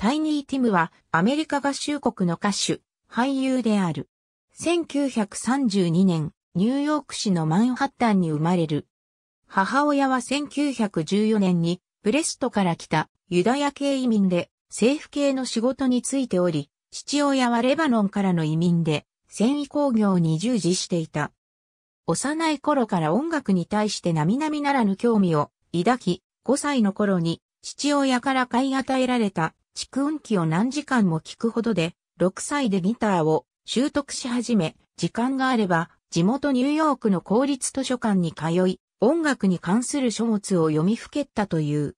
タイニー・ティムはアメリカ合衆国の歌手、俳優である。1932年、ニューヨーク市のマンハッタンに生まれる。母親は1914年にブレストから来たユダヤ系移民で政府系の仕事についており、父親はレバノンからの移民で繊維工業に従事していた。幼い頃から音楽に対して並々ならぬ興味を抱き、5歳の頃に父親から買い与えられた蓄音機を何時間も聞くほどで、6歳でギターを習得し始め、時間があれば、地元ニューヨークの公立図書館に通い、音楽に関する書物を読みふけったという。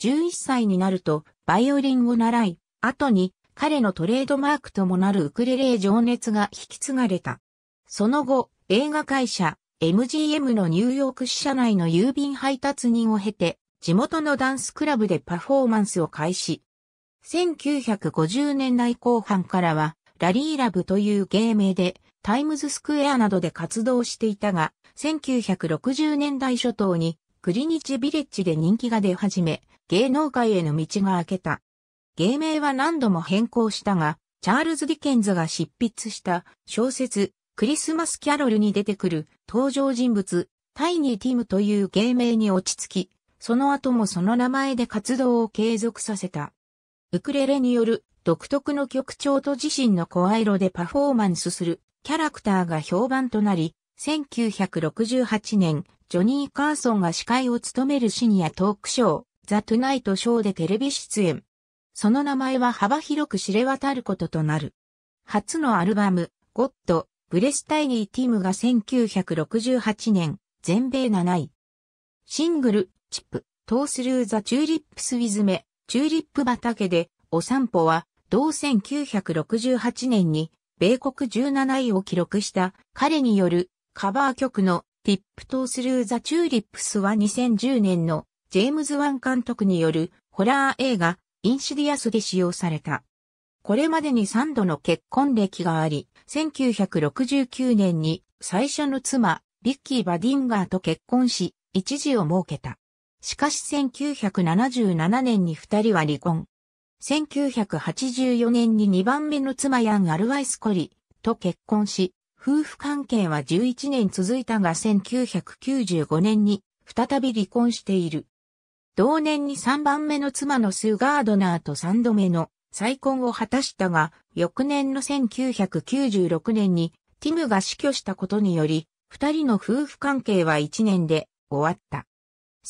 11歳になると、バイオリンを習い、後に彼のトレードマークともなるウクレレ情熱が引き継がれた。その後、映画会社、MGM のニューヨーク支社内の郵便配達人を経て、地元のダンスクラブでパフォーマンスを開始。1950年代後半からは、ラリーラブという芸名で、タイムズスクエアなどで活動していたが、1960年代初頭に、クリニッビレッジで人気が出始め、芸能界への道が開けた。芸名は何度も変更したが、チャールズ・ディケンズが執筆した小説、クリスマス・キャロルに出てくる登場人物、タイニー・ティムという芸名に落ち着き、その後もその名前で活動を継続させた。ウクレレによる独特の曲調と自身の声色でパフォーマンスするキャラクターが評判となり、1968年、ジョニー・カーソンが司会を務めるシニアトークショー、ザ・トゥナイト・ショーでテレビ出演。その名前は幅広く知れ渡ることとなる。初のアルバム、ゴッド、ブレスタイニー・ティムが1968年、全米7位。シングル、チップ、トースルー・ザ・チューリップス・ウィズ・メ、チューリップ畑でお散歩は同1968年に米国17位を記録した彼によるカバー曲のティップトースルーザ・チューリップスは2010年のジェームズ・ワン監督によるホラー映画インシディアスで使用された。これまでに3度の結婚歴があり、1969年に最初の妻、ビッキー・バディンガーと結婚し、一時を設けた。しかし1977年に二人は離婚。1984年に二番目の妻ヤン・アルワイスコリと結婚し、夫婦関係は11年続いたが1995年に再び離婚している。同年に三番目の妻のスー・ガードナーと三度目の再婚を果たしたが、翌年の1996年にティムが死去したことにより、二人の夫婦関係は1年で終わった。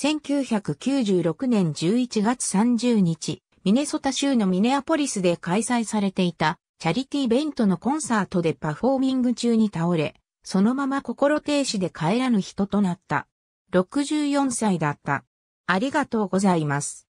1996年11月30日、ミネソタ州のミネアポリスで開催されていたチャリティーベントのコンサートでパフォーミング中に倒れ、そのまま心停止で帰らぬ人となった。64歳だった。ありがとうございます。